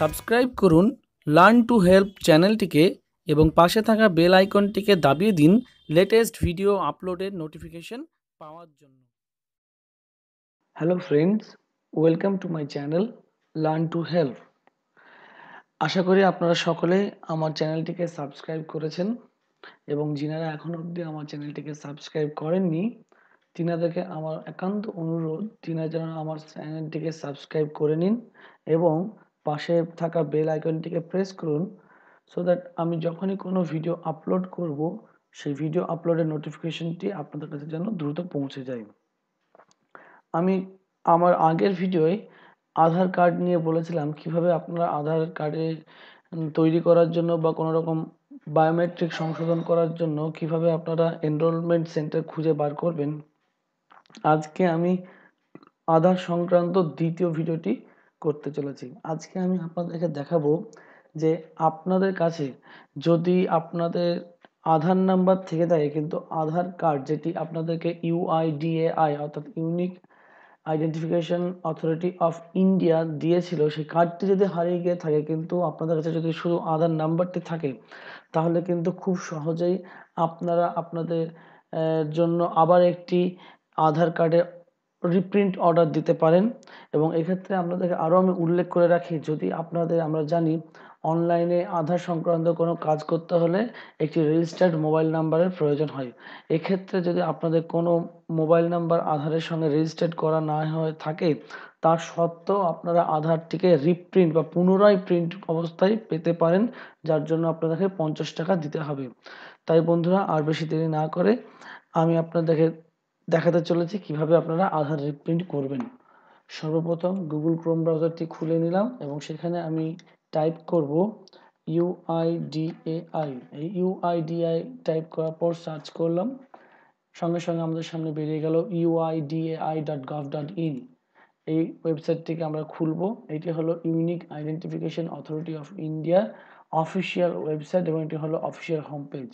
subscribe করুন learn to help চ্যানেলটিকে এবং পাশে থাকা বেল আইকনটিকে দাবিয়ে দিন লেটেস্ট ভিডিও আপলোডের নোটিফিকেশন পাওয়ার জন্য hello friends welcome to my channel learn to help আশা করি আপনারা সকলে আমার চ্যানেলটিকে সাবস্ক্রাইব করেছেন এবং যিনারা এখন অবধি আমার চ্যানেলটিকে সাবস্ক্রাইব করেননি তিনাদেরকে আমার একান্ত অনুরোধ তিনা যেন আমার চ্যানেলটিকে সাবস্ক্রাইব করে নিন এবং পাশে থাকা বেল আইকনটিকে প্রেস করুন সো দ্যাট আমি যখনই কোনো ভিডিও আপলোড করব সেই ভিডিও আপলোডের নোটিফিকেশনটি আপনাদের কাছে যেন দ্রুত পৌঁছে যায় আমি আমার আগের ভিডিওয় আধার কার্ড নিয়ে বলেছিলাম কিভাবে আপনারা আধার কার্ডে তৈরি করার জন্য বা কোনো রকম বায়োমেট্রিক সংশোধন করার জন্য কিভাবে আপনারা এনরোলমেন্ট সেন্টার খুঁজে বার করবেন আজকে আমি আধার সংক্রান্ত দ্বিতীয় ভিডিওটি করতে চলেছি আজকে আমি আপনাদেরকে দেখাবো যে আপনাদের কাছে যদি আপনাদের আধার নাম্বার থেকে থাকে কিন্তু আধার কার্ড যেটি আপনাদেরকে ইউআইডিএআই অর্থাৎ unique identification authority of India দিয়েছিল সেই কার্ডটি যদি হারিয়ে গিয়ে থাকে কিন্তু আপনাদের কাছে যদি শুধু আধার নাম্বারটি থাকে তাহলে কিন্তু খুব সহজেই আপনারা আপনাদের জন্য আবার একটি আধার কার্ডের রিপ্রিন্ট অর্ডার দিতে পারেন এবং এক্ষেত্রে আপনাদের আরও আমি উল্লেখ করে রাখি যদি আপনাদের আমরা জানি অনলাইনে আধার সংক্রান্ত কোনো কাজ করতে হলে একটি রেজিস্টার্ড মোবাইল নাম্বারের প্রয়োজন হয় এক্ষেত্রে যদি আপনাদের কোনো মোবাইল নাম্বার আধারের সঙ্গে রেজিস্টার্ড করা না হয়ে থাকে তা সত্ত্বেও আপনারা আধারটিকে রিপ্রিন্ট বা পুনরায় প্রিন্ট অবস্থায় পেতে পারেন যার জন্য আপনাদেরকে পঞ্চাশ টাকা দিতে হবে তাই বন্ধুরা আর বেশি দেরি না করে আমি আপনাদেরকে দেখাতে চলেছি কিভাবে আপনারা আধার রিপ্রিন্ট করবেন সর্বপ্রথম গুগল ক্রোম ব্রাউজারটি খুলে নিলাম এবং সেখানে আমি টাইপ করব ইউআইডিএআই এই ইউআইডিআই টাইপ করার পর সার্চ করলাম সঙ্গে সঙ্গে আমাদের সামনে বেরিয়ে গেল UIDAI dot gov dot in এই ওয়েবসাইটটিকে আমরা খুলব এটি হলো unique identification authority of India official website এবং এটি হলো অফিসিয়াল হোম পেজ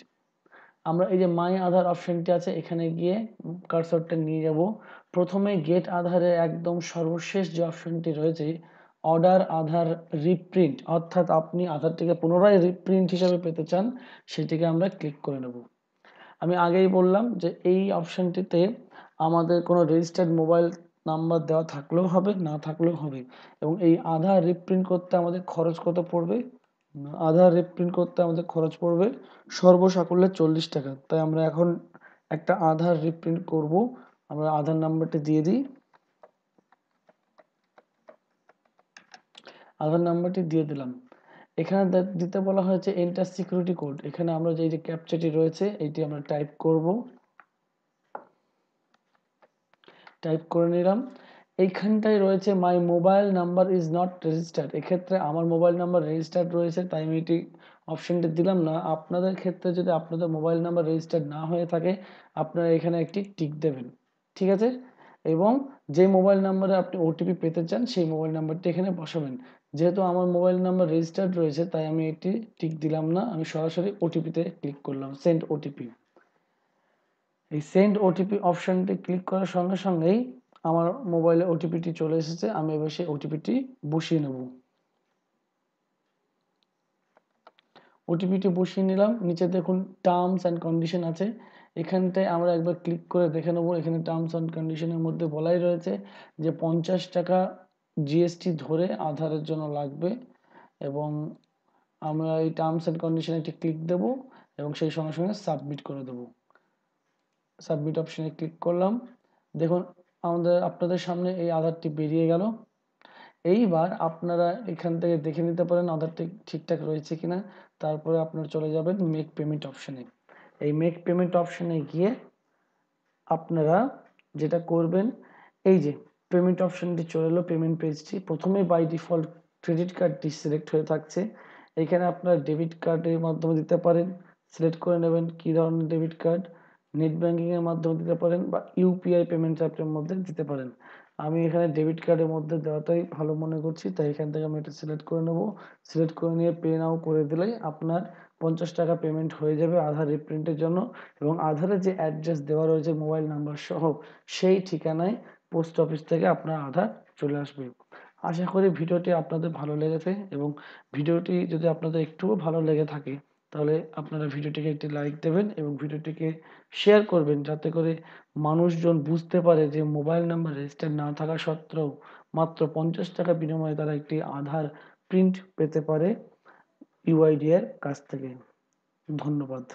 আমরা এই যে মাই আধার অপশনটি আছে এখানে গিয়ে কার্সরটা নিয়ে যাব প্রথমে গেট আধারে একদম সর্বশেষ যে অপশনটি রয়েছে অর্ডার আধার রিপ্রিন্ট অর্থাৎ আপনি আধারটিকে পুনরায় রিপ্রিন্ট হিসাবে পেতে চান সেটিকে আমরা ক্লিক করে নেব আমি আগেই বললাম যে এই অপশনটিতে আমাদের কোনো রেজিস্টার্ড মোবাইল নাম্বার দেওয়া থাকলেও হবে না থাকলেও হবে এবং এই আধার রিপ্রিন্ট করতে আমাদের খরচ কত পড়বে আধার রিপ্রিন্ট করতে আমাদের খরচ পড়বে সর্বসাকুল্যে চল্লিশ টাকা তাই আমরা এখন একটা আধার রিপ্রিন্ট করব আমরা আধার নাম্বারটি দিয়ে দিই আধার নাম্বারটি দিয়ে দিলাম এখানে দিতে বলা হয়েছে এন্টার সিকিউরিটি কোড এখানে আমরা যে যে ক্যাপচাটি রয়েছে এটি আমরা টাইপ করব টাইপ করে নিলাম এইখানটায় রয়েছে my mobile number is not registered এক্ষেত্রে আমার মোবাইল নাম্বার রেজিস্টার্ড রয়েছে তাই আমি এটি অপশানটি দিলাম না আপনাদের ক্ষেত্রে যদি আপনাদের মোবাইল নাম্বার রেজিস্টার্ড না হয়ে থাকে আপনারা এখানে একটি টিক দেবেন ঠিক আছে এবং যে মোবাইল নাম্বারে আপনি ওটিপি পেতে চান সেই মোবাইল নাম্বারটি এখানে বসাবেন যেহেতু আমার মোবাইল নাম্বার রেজিস্টার্ড রয়েছে তাই আমি এটি টিক দিলাম না আমি সরাসরি ওটিপিতে ক্লিক করলাম সেন্ড ওটিপি এই সেন্ড ওটিপি অপশনটি ক্লিক করার সঙ্গে সঙ্গেই আমার মোবাইলে ওটিপিটি চলে এসেছে আমি এবার সেই ওটিপিটি বসিয়ে নেব ওটিপিটি বসিয়ে নিলাম নিচে দেখুন টার্মস অ্যান্ড কন্ডিশন আছে এখানটায় আমরা একবার ক্লিক করে দেখে নেব এখানে টার্মস অ্যান্ড কন্ডিশনের মধ্যে বলাই রয়েছে যে পঞ্চাশ টাকা জিএসটি ধরে আধারের জন্য লাগবে এবং আমরা এই টার্মস অ্যান্ড কন্ডিশনে একটি ক্লিক দেব এবং সেই সঙ্গে সঙ্গে সাবমিট করে দেব সাবমিট অপশনে ক্লিক করলাম দেখুন আমাদের আপনাদের সামনে এই আধারটি বেরিয়ে গেল এইবার আপনারা এখান থেকে দেখে নিতে পারেন আধারটি ঠিকঠাক রয়েছে কিনা তারপরে আপনারা চলে যাবেন মেক পেমেন্ট অপশানে এই মেক পেমেন্ট অপশানে গিয়ে আপনারা যেটা করবেন এই যে পেমেন্ট অপশানটি চলে এলো পেমেন্ট পেজটি প্রথমে বাই ডিফল্ট ক্রেডিট কার্ডটি সিলেক্ট হয়ে থাকছে এখানে আপনারা ডেবিট কার্ডের মাধ্যমে দিতে পারেন সিলেক্ট করে নেবেন কী ধরনের ডেবিট কার্ড নেট ব্যাঙ্কিংয়ের মাধ্যমে দিতে পারেন বা ইউপিআই পেমেন্ট অ্যাপের মধ্যে দিতে পারেন আমি এখানে ডেবিট কার্ডের মধ্যে দেওয়াটাই ভালো মনে করছি তাই এখান থেকে আমি এটা সিলেক্ট করে নেব সিলেক্ট করে নিয়ে পে নাও করে দিলে আপনার পঞ্চাশ টাকা পেমেন্ট হয়ে যাবে আধার রিপ্রিন্টের জন্য এবং আধারে যে অ্যাড্রেস দেওয়া রয়েছে মোবাইল নাম্বার সহ সেই ঠিকানায় পোস্ট অফিস থেকে আপনার আধার চলে আসবে আশা করি ভিডিওটি আপনাদের ভালো লেগেছে এবং ভিডিওটি যদি আপনাদের একটুও ভালো লেগে থাকে তাহলে আপনারা ভিডিওটিকে একটি লাইক দেবেন এবং ভিডিওটিকে শেয়ার করবেন যাতে করে মানুষজন বুঝতে পারে যে মোবাইল নাম্বার রেজিস্টার না থাকা সত্ত্বেও মাত্র পঞ্চাশ টাকা বিনিময়ে তারা একটি আধার প্রিন্ট পেতে পারে ইউআইডিআর কাছ থেকে ধন্যবাদ